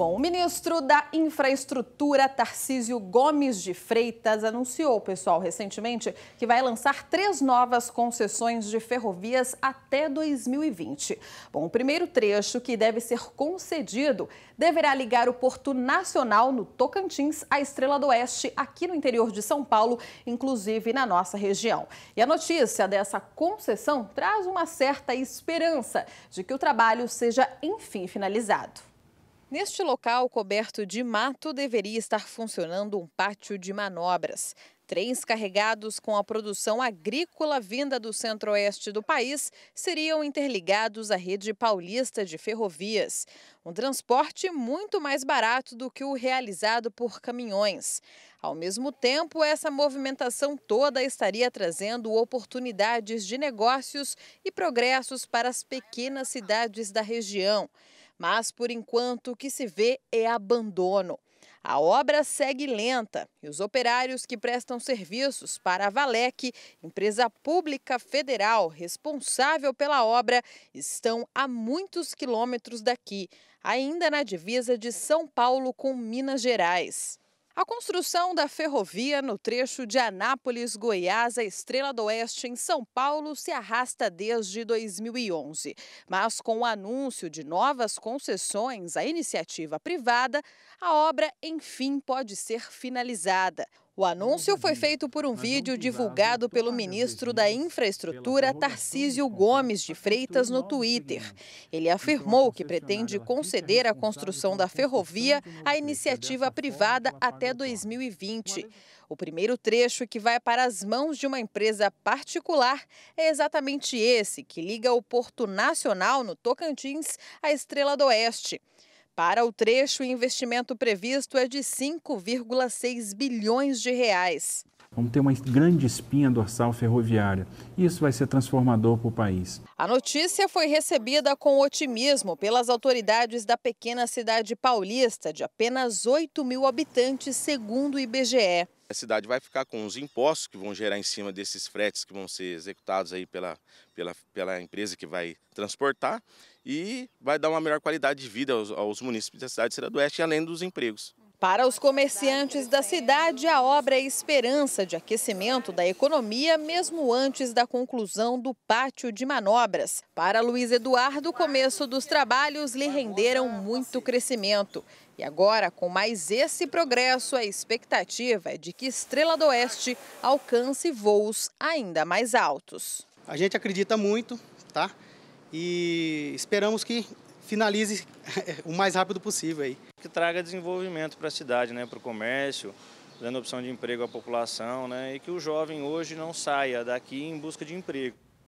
Bom, o ministro da Infraestrutura, Tarcísio Gomes de Freitas, anunciou, pessoal, recentemente que vai lançar três novas concessões de ferrovias até 2020. Bom, o primeiro trecho que deve ser concedido deverá ligar o Porto Nacional, no Tocantins, à Estrela do Oeste, aqui no interior de São Paulo, inclusive na nossa região. E a notícia dessa concessão traz uma certa esperança de que o trabalho seja, enfim, finalizado. Neste local coberto de mato deveria estar funcionando um pátio de manobras. Trens carregados com a produção agrícola vinda do centro-oeste do país seriam interligados à rede paulista de ferrovias. Um transporte muito mais barato do que o realizado por caminhões. Ao mesmo tempo, essa movimentação toda estaria trazendo oportunidades de negócios e progressos para as pequenas cidades da região mas por enquanto o que se vê é abandono. A obra segue lenta e os operários que prestam serviços para a Valec, empresa pública federal responsável pela obra, estão a muitos quilômetros daqui, ainda na divisa de São Paulo com Minas Gerais. A construção da ferrovia no trecho de Anápolis, Goiás, a Estrela do Oeste, em São Paulo, se arrasta desde 2011. Mas com o anúncio de novas concessões à iniciativa privada, a obra, enfim, pode ser finalizada. O anúncio foi feito por um vídeo divulgado pelo ministro da Infraestrutura, Tarcísio Gomes de Freitas, no Twitter. Ele então, afirmou que pretende conceder a construção da ferrovia à iniciativa privada até 2020. O primeiro trecho que vai para as mãos de uma empresa particular é exatamente esse, que liga o Porto Nacional, no Tocantins, à Estrela do Oeste. Para o trecho, o investimento previsto é de 5,6 bilhões de reais. Vamos ter uma grande espinha dorsal ferroviária. Isso vai ser transformador para o país. A notícia foi recebida com otimismo pelas autoridades da pequena cidade paulista, de apenas 8 mil habitantes, segundo o IBGE. A cidade vai ficar com os impostos que vão gerar em cima desses fretes que vão ser executados aí pela, pela, pela empresa que vai transportar e vai dar uma melhor qualidade de vida aos, aos municípios da cidade de Serra do Oeste, além dos empregos. Para os comerciantes da cidade, a obra é esperança de aquecimento da economia, mesmo antes da conclusão do pátio de manobras. Para Luiz Eduardo, o começo dos trabalhos lhe renderam muito crescimento. E agora, com mais esse progresso, a expectativa é de que Estrela do Oeste alcance voos ainda mais altos. A gente acredita muito, tá? e esperamos que finalize o mais rápido possível aí. Que traga desenvolvimento para a cidade, né, para o comércio, dando opção de emprego à população, né, e que o jovem hoje não saia daqui em busca de emprego.